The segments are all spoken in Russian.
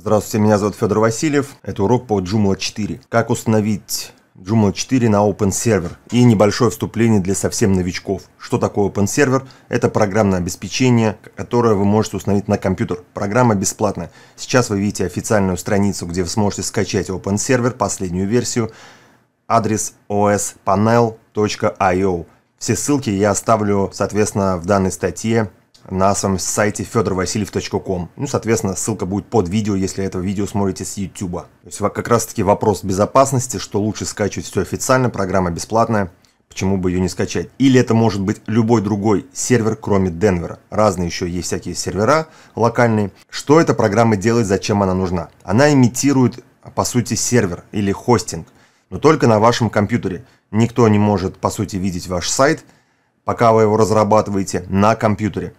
Здравствуйте, меня зовут Федор Васильев. Это урок по Joomla 4. Как установить Joomla 4 на Open Server и небольшое вступление для совсем новичков. Что такое Open Server? Это программное обеспечение, которое вы можете установить на компьютер. Программа бесплатная. Сейчас вы видите официальную страницу, где вы сможете скачать Open Server, последнюю версию, адрес ospanel.io. Все ссылки я оставлю, соответственно, в данной статье на своем сайте fedorvasiliev.com. Ну, соответственно, ссылка будет под видео, если это видео смотрите с YouTube. То есть как раз таки вопрос безопасности, что лучше скачивать все официально, программа бесплатная, почему бы ее не скачать. Или это может быть любой другой сервер, кроме Денвера. Разные еще есть всякие сервера локальные. Что эта программа делает, зачем она нужна? Она имитирует, по сути, сервер или хостинг, но только на вашем компьютере. Никто не может, по сути, видеть ваш сайт, пока вы его разрабатываете на компьютере.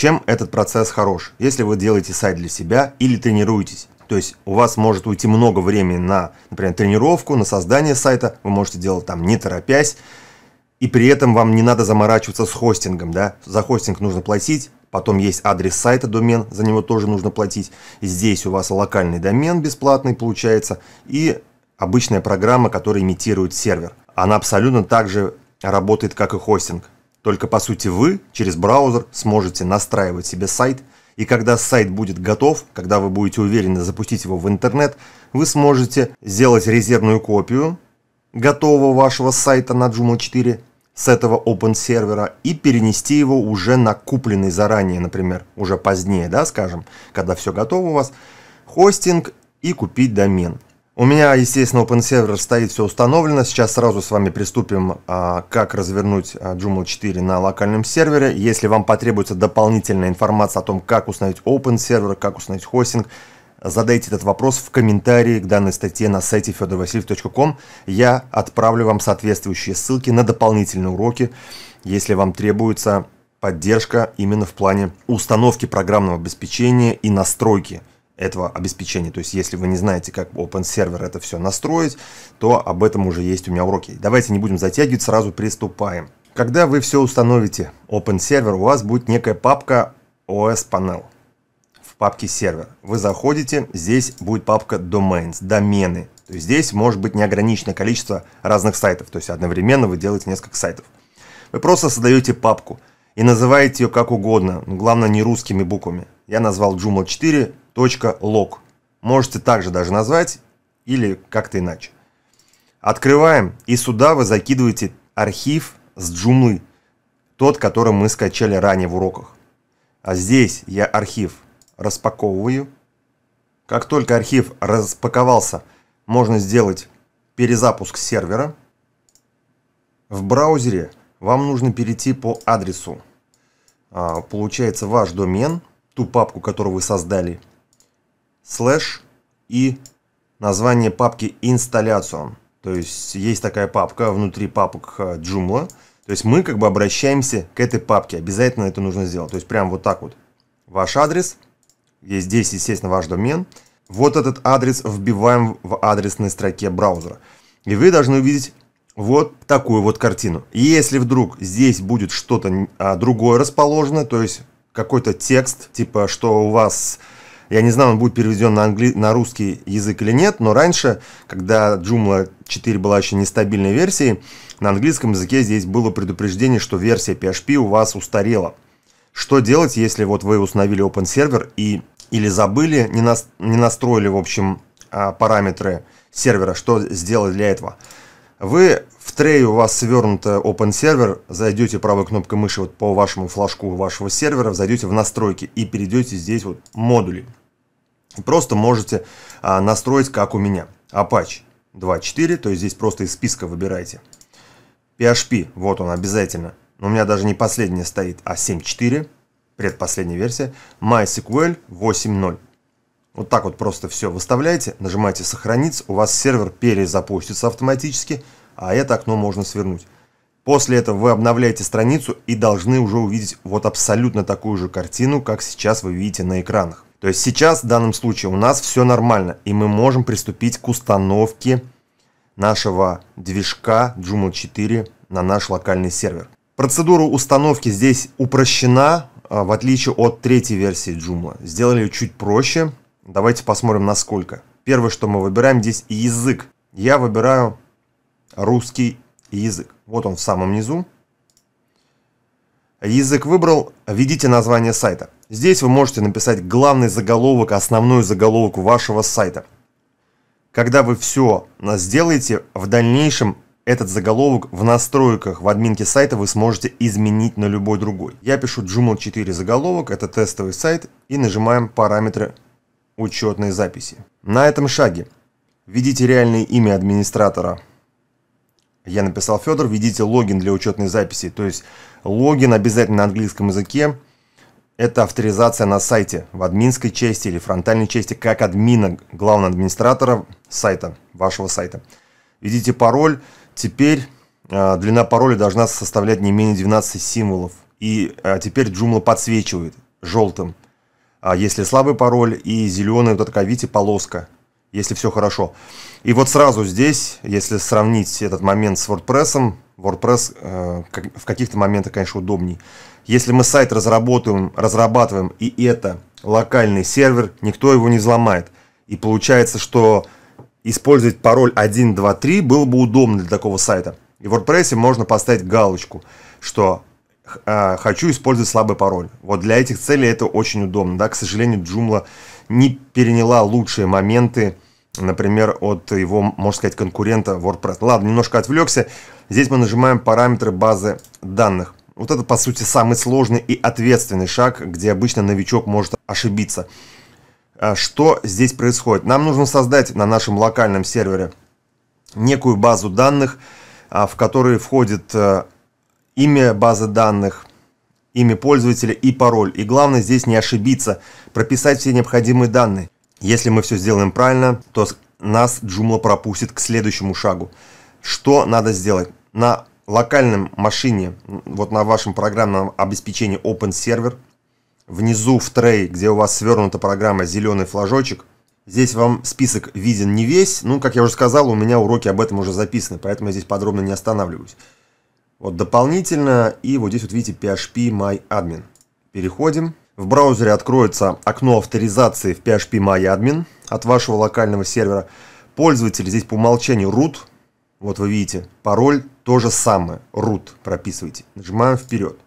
Чем этот процесс хорош? Если вы делаете сайт для себя или тренируетесь, то есть у вас может уйти много времени на, например, тренировку, на создание сайта, вы можете делать там не торопясь, и при этом вам не надо заморачиваться с хостингом, да, за хостинг нужно платить, потом есть адрес сайта домен, за него тоже нужно платить, здесь у вас локальный домен бесплатный получается, и обычная программа, которая имитирует сервер. Она абсолютно так же работает, как и хостинг. Только по сути вы через браузер сможете настраивать себе сайт, и когда сайт будет готов, когда вы будете уверенно запустить его в интернет, вы сможете сделать резервную копию готового вашего сайта на Joomla 4 с этого open сервера и перенести его уже на купленный заранее, например, уже позднее, да, скажем, когда все готово у вас, хостинг и купить домен. У меня, естественно, OpenServer стоит все установлено. Сейчас сразу с вами приступим, а, как развернуть а, Joomla 4 на локальном сервере. Если вам потребуется дополнительная информация о том, как установить OpenServer, как установить хостинг, задайте этот вопрос в комментарии к данной статье на сайте fedorvasiliev.com. Я отправлю вам соответствующие ссылки на дополнительные уроки, если вам требуется поддержка именно в плане установки программного обеспечения и настройки – этого обеспечения. То есть, если вы не знаете, как Open Server это все настроить, то об этом уже есть у меня уроки. Давайте не будем затягивать, сразу приступаем. Когда вы все установите Open Server, у вас будет некая папка OS Panel в папке сервер. Вы заходите, здесь будет папка Domains, домены. То есть здесь может быть неограниченное количество разных сайтов, то есть одновременно вы делаете несколько сайтов. Вы просто создаете папку и называете ее как угодно, ну, главное не русскими буквами я назвал joomla4.log. Можете также даже назвать или как-то иначе. Открываем, и сюда вы закидываете архив с джумлы, тот, который мы скачали ранее в уроках. А здесь я архив распаковываю. Как только архив распаковался, можно сделать перезапуск сервера. В браузере вам нужно перейти по адресу. А, получается ваш домен ту папку, которую вы создали, слэш и название папки installation. То есть есть такая папка внутри папок э, Joomla. То есть мы как бы обращаемся к этой папке. Обязательно это нужно сделать. То есть прям вот так вот. Ваш адрес. И здесь, естественно, ваш домен. Вот этот адрес вбиваем в адресной строке браузера. И вы должны увидеть вот такую вот картину. И если вдруг здесь будет что-то а, другое расположено, то есть какой-то текст, типа, что у вас я не знаю, он будет переведен на, англи... на русский язык или нет, но раньше, когда Joomla 4 была еще нестабильной версией, на английском языке здесь было предупреждение, что версия PHP у вас устарела. Что делать, если вот вы установили open сервер и или забыли, не, на не настроили, в общем, а, параметры сервера, что сделать для этого? Вы в трее у вас свернута Open Server, зайдете правой кнопкой мыши вот по вашему флажку вашего сервера, зайдете в настройки и перейдете здесь вот модули. И просто можете а, настроить, как у меня, Apache 2.4, то есть здесь просто из списка выбираете. PHP, вот он обязательно, у меня даже не последняя стоит, а 7.4, предпоследняя версия. MySQL 8.0. Вот так вот просто все выставляете, нажимаете «Сохранить», у вас сервер перезапустится автоматически, а это окно можно свернуть. После этого вы обновляете страницу и должны уже увидеть вот абсолютно такую же картину, как сейчас вы видите на экранах. То есть сейчас в данном случае у нас все нормально, и мы можем приступить к установке нашего движка Joomla 4 на наш локальный сервер. Процедура установки здесь упрощена, а, в отличие от третьей версии Joomla. Сделали ее чуть проще, Давайте посмотрим, насколько. Первое, что мы выбираем здесь язык. Я выбираю русский язык. Вот он в самом низу. Язык выбрал, введите название сайта. Здесь вы можете написать главный заголовок, основную заголовок вашего сайта. Когда вы все сделаете, в дальнейшем этот заголовок в настройках в админке сайта вы сможете изменить на любой другой. Я пишу Joomla 4 заголовок, это тестовый сайт, и нажимаем параметры учетной записи. На этом шаге введите реальное имя администратора. Я написал Федор, введите логин для учетной записи. То есть логин обязательно на английском языке. Это авторизация на сайте в админской части или фронтальной части как админа, главного администратора сайта, вашего сайта. Введите пароль. Теперь э, длина пароля должна составлять не менее 12 символов. И э, теперь Joomla подсвечивает желтым. А если слабый пароль и зеленая вот такая, видите, полоска, если все хорошо. И вот сразу здесь, если сравнить этот момент с WordPress, WordPress э, в каких-то моментах, конечно, удобней. Если мы сайт разработываем, разрабатываем, и это локальный сервер, никто его не взломает. И получается, что использовать пароль 123 было бы удобно для такого сайта. И в WordPress можно поставить галочку, что а, хочу использовать слабый пароль. Вот для этих целей это очень удобно. Да? К сожалению, Joomla не переняла лучшие моменты, например, от его, можно сказать, конкурента WordPress. Ну ладно, немножко отвлекся. Здесь мы нажимаем параметры базы данных. Вот это, по сути, самый сложный и ответственный шаг, где обычно новичок может ошибиться. А, что здесь происходит? Нам нужно создать на нашем локальном сервере некую базу данных, а, в которой входит э, имя базы данных, имя пользователя и пароль. И главное здесь не ошибиться, прописать все необходимые данные. Если мы все сделаем правильно, то нас Joomla пропустит к следующему шагу. Что надо сделать? На локальном машине, вот на вашем программном обеспечении Open Server, внизу в трей, где у вас свернута программа «Зеленый флажочек», Здесь вам список виден не весь, ну, как я уже сказал, у меня уроки об этом уже записаны, поэтому я здесь подробно не останавливаюсь. Вот дополнительно, и вот здесь вот видите PHP MyAdmin. Переходим. В браузере откроется окно авторизации в PHP MyAdmin от вашего локального сервера. Пользователь здесь по умолчанию root. Вот вы видите, пароль то же самое. root прописывайте. Нажимаем вперед.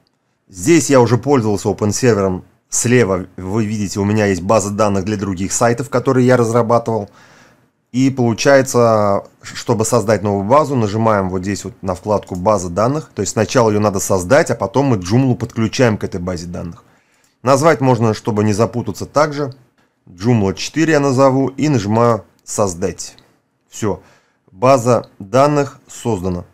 Здесь я уже пользовался Open OpenServer. Слева вы видите, у меня есть база данных для других сайтов, которые я разрабатывал. И получается, чтобы создать новую базу, нажимаем вот здесь вот на вкладку «База данных». То есть сначала ее надо создать, а потом мы Joomla подключаем к этой базе данных. Назвать можно, чтобы не запутаться также. Joomla 4 я назову и нажимаю «Создать». Все. База данных создана.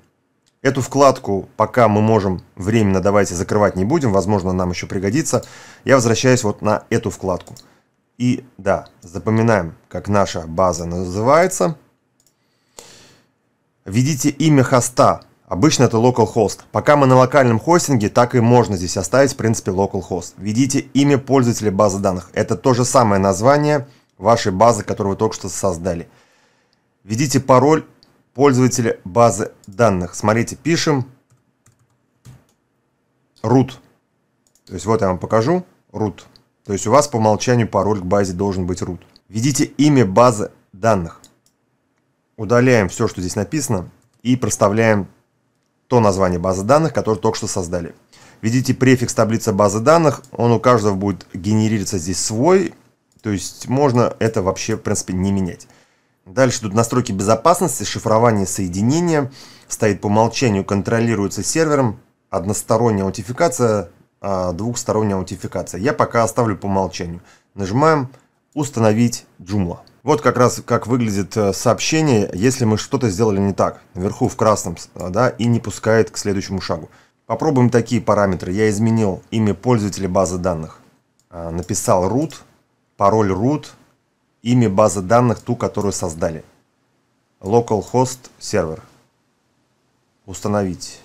Эту вкладку пока мы можем временно, давайте закрывать не будем, возможно нам еще пригодится. Я возвращаюсь вот на эту вкладку. И да, запоминаем, как наша база называется. Введите имя хоста. Обычно это localhost. Пока мы на локальном хостинге, так и можно здесь оставить, в принципе, localhost. Введите имя пользователя базы данных. Это то же самое название вашей базы, которую вы только что создали. Введите пароль пользователя базы данных. Смотрите, пишем root. То есть вот я вам покажу root. То есть у вас по умолчанию пароль к базе должен быть root. Введите имя базы данных. Удаляем все, что здесь написано, и проставляем то название базы данных, которое только что создали. Введите префикс таблицы базы данных, он у каждого будет генерироваться здесь свой, то есть можно это вообще, в принципе, не менять. Дальше тут настройки безопасности, шифрование соединения, стоит по умолчанию, контролируется сервером, односторонняя аутентификация, а, двухсторонняя аутентификация. Я пока оставлю по умолчанию. Нажимаем «Установить Joomla». Вот как раз как выглядит э, сообщение, если мы что-то сделали не так. Вверху в красном, э, да, и не пускает к следующему шагу. Попробуем такие параметры. Я изменил имя пользователя базы данных. А, написал root, пароль root, имя базы данных, ту, которую создали. Localhost сервер. Установить.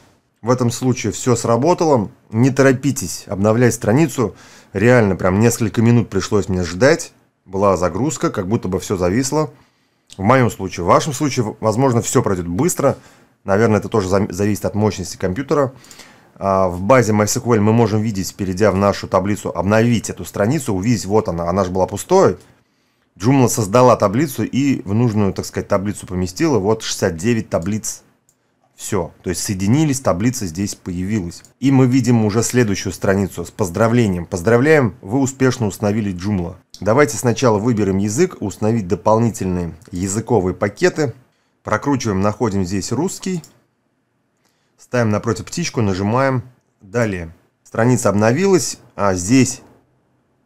В этом случае все сработало. Не торопитесь обновлять страницу. Реально, прям несколько минут пришлось мне ждать. Была загрузка, как будто бы все зависло. В моем случае, в вашем случае, возможно, все пройдет быстро. Наверное, это тоже зависит от мощности компьютера. А, в базе MySQL мы можем видеть, перейдя в нашу таблицу, обновить эту страницу, увидеть, вот она, она же была пустой. Joomla создала таблицу и в нужную, так сказать, таблицу поместила. Вот 69 таблиц все, то есть соединились, таблица здесь появилась. И мы видим уже следующую страницу с поздравлением. Поздравляем, вы успешно установили Joomla. Давайте сначала выберем язык, установить дополнительные языковые пакеты. Прокручиваем, находим здесь русский. Ставим напротив птичку, нажимаем. Далее. Страница обновилась, а здесь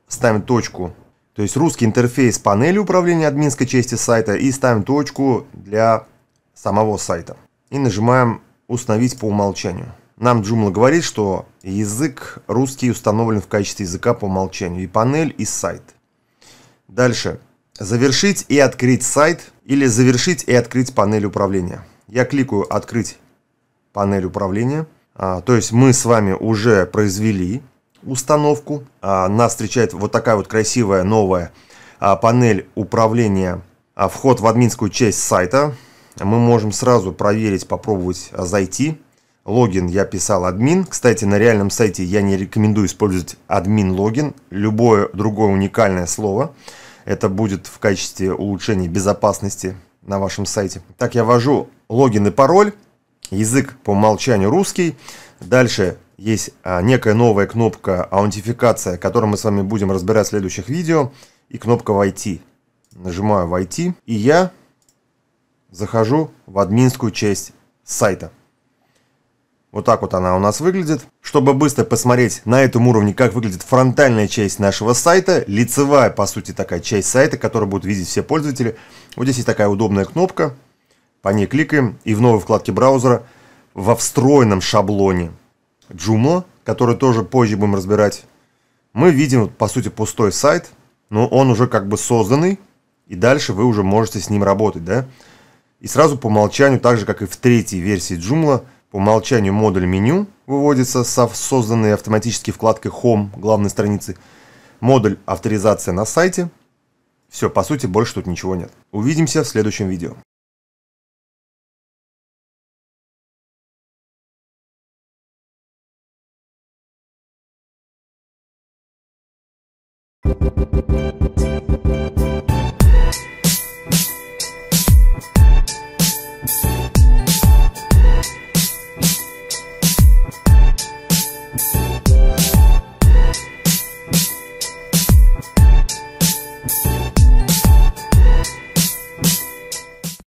ставим точку. То есть русский интерфейс панели управления админской части сайта и ставим точку для самого сайта и нажимаем «Установить по умолчанию». Нам Joomla говорит, что язык русский установлен в качестве языка по умолчанию. И панель, и сайт. Дальше. Завершить и открыть сайт или завершить и открыть панель управления. Я кликаю «Открыть панель управления». А, то есть мы с вами уже произвели установку. А, нас встречает вот такая вот красивая новая а, панель управления. А, вход в админскую часть сайта – а мы можем сразу проверить, попробовать а, зайти. Логин я писал админ. Кстати, на реальном сайте я не рекомендую использовать админ логин. Любое другое уникальное слово. Это будет в качестве улучшения безопасности на вашем сайте. Так, я ввожу логин и пароль. Язык по умолчанию русский. Дальше есть а, некая новая кнопка аутентификация, которую мы с вами будем разбирать в следующих видео. И кнопка «Войти». Нажимаю «Войти». И я захожу в админскую часть сайта. Вот так вот она у нас выглядит. Чтобы быстро посмотреть на этом уровне, как выглядит фронтальная часть нашего сайта, лицевая, по сути, такая часть сайта, которую будут видеть все пользователи. Вот здесь есть такая удобная кнопка, по ней кликаем, и в новой вкладке браузера во встроенном шаблоне Joomla, который тоже позже будем разбирать, мы видим, по сути, пустой сайт, но он уже как бы созданный, и дальше вы уже можете с ним работать, да. И сразу по умолчанию, так же как и в третьей версии Joomla, по умолчанию модуль меню выводится со созданной автоматически вкладкой Home главной страницы, модуль авторизация на сайте. Все, по сути, больше тут ничего нет. Увидимся в следующем видео. Thank you.